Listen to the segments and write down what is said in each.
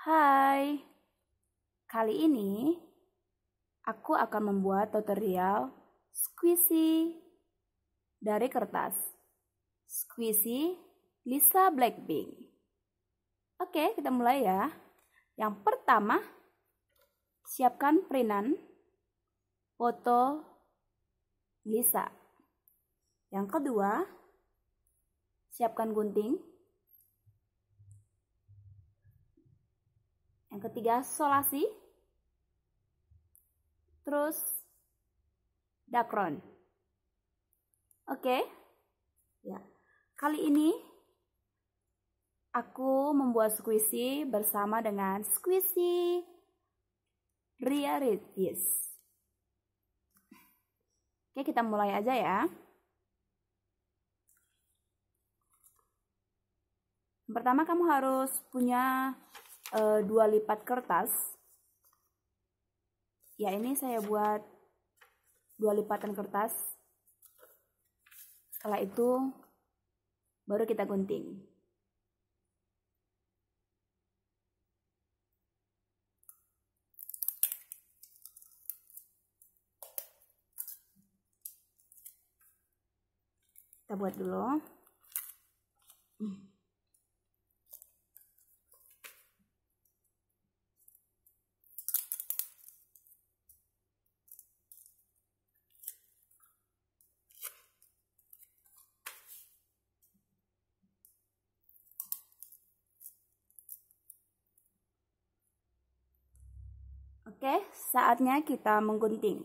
Hai, kali ini aku akan membuat tutorial squishy dari kertas. Squishy Lisa Blackpink. Oke, kita mulai ya. Yang pertama, siapkan printan foto Lisa. Yang kedua, siapkan gunting Yang ketiga, solasi. Terus, dakron. Oke. Okay? Ya. Kali ini aku membuat squishy bersama dengan squishy Ria Oke, kita mulai aja ya. Pertama kamu harus punya e, dua lipat kertas ya ini saya buat dua lipatan kertas setelah itu baru kita gunting kita buat dulu hmm. saatnya kita menggunting.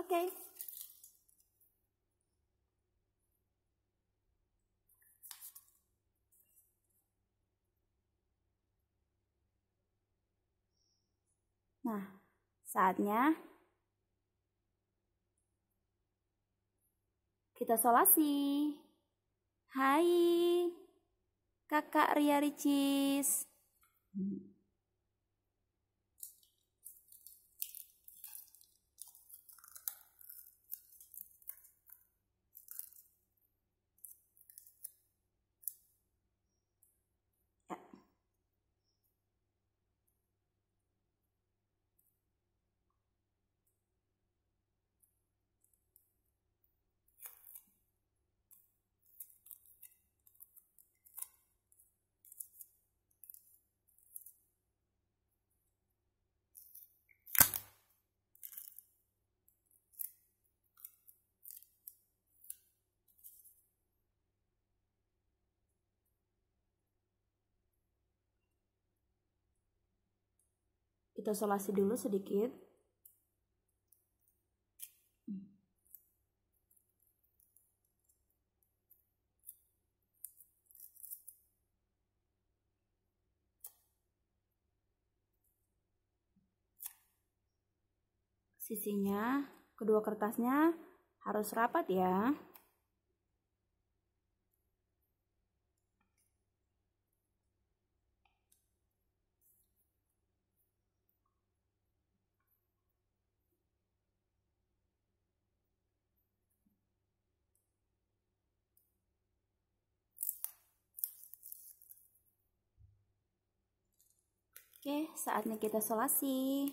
Oke, Nah, saatnya kita solasi. Hai, kakak Ria Ricis. Hmm. kita solasi dulu sedikit sisinya kedua kertasnya harus rapat ya saatnya kita solasi.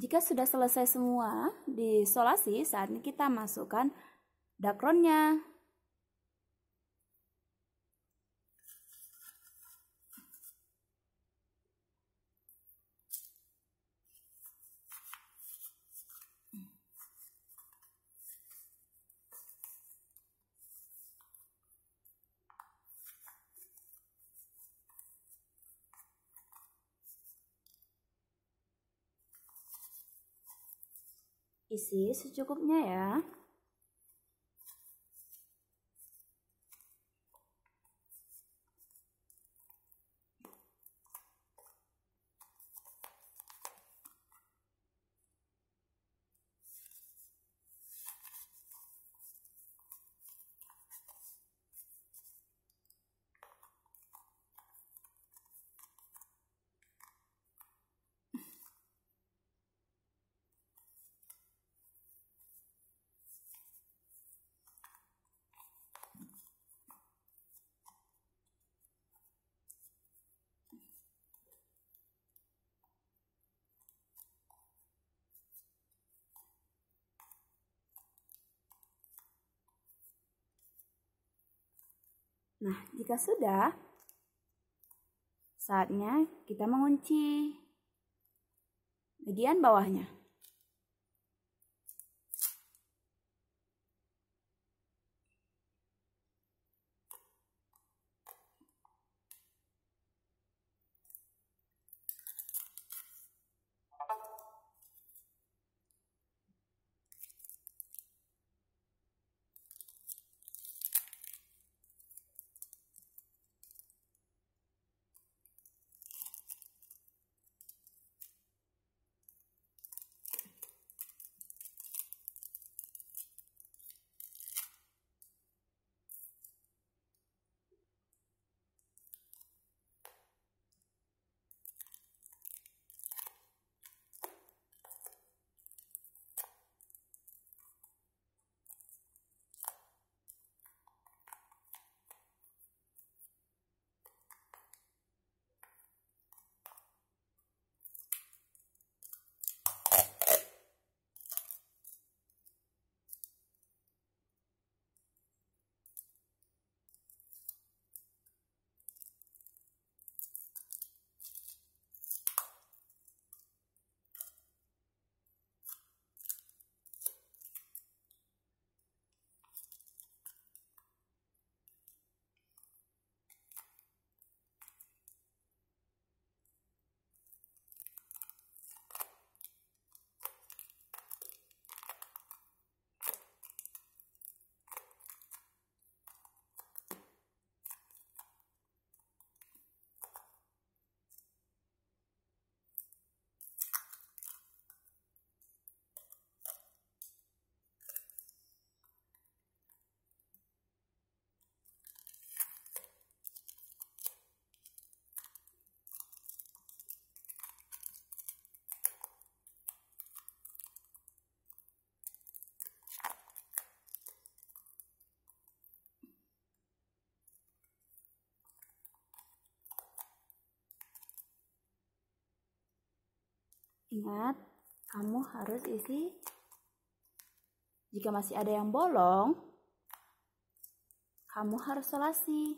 Jika sudah selesai semua di solasi, saatnya kita masukkan dakronnya. Isi secukupnya ya. Nah, jika sudah, saatnya kita mengunci bagian bawahnya. Ingat, kamu harus isi jika masih ada yang bolong, kamu harus selasih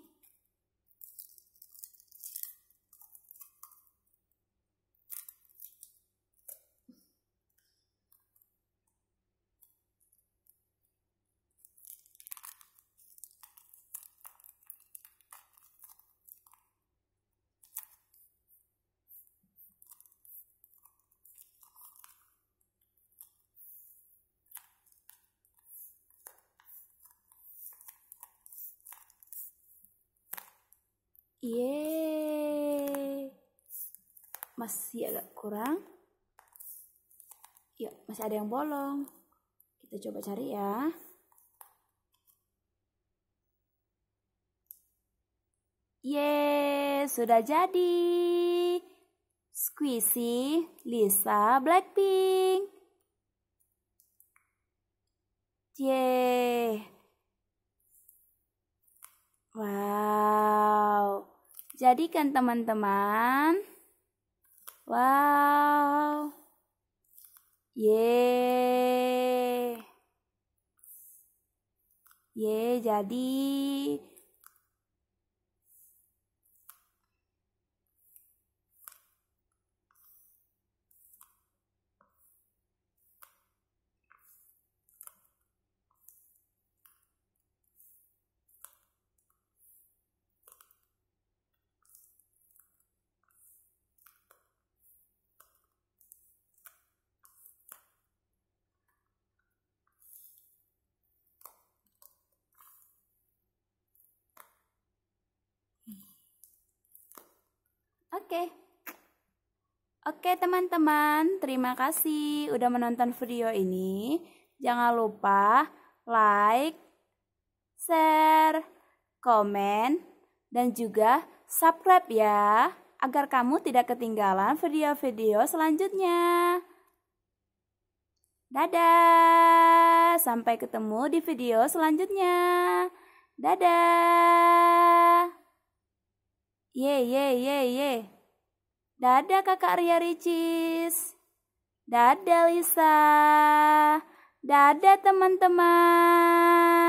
Yeay. Masih agak kurang. Ya, masih ada yang bolong. Kita coba cari ya. Yeay, sudah jadi. Squishy, Lisa, Blackpink. Yeay. Wow. Jadikan teman-teman. Wow. Ye. Ye, jadi Oke. Oke teman-teman, terima kasih udah menonton video ini. Jangan lupa like, share, komen, dan juga subscribe ya, agar kamu tidak ketinggalan video-video selanjutnya. Dadah, sampai ketemu di video selanjutnya. Dadah. Ye, ye, ye, ye. Dadah kakak Ria Ricis. Dadah Lisa. Dadah teman-teman.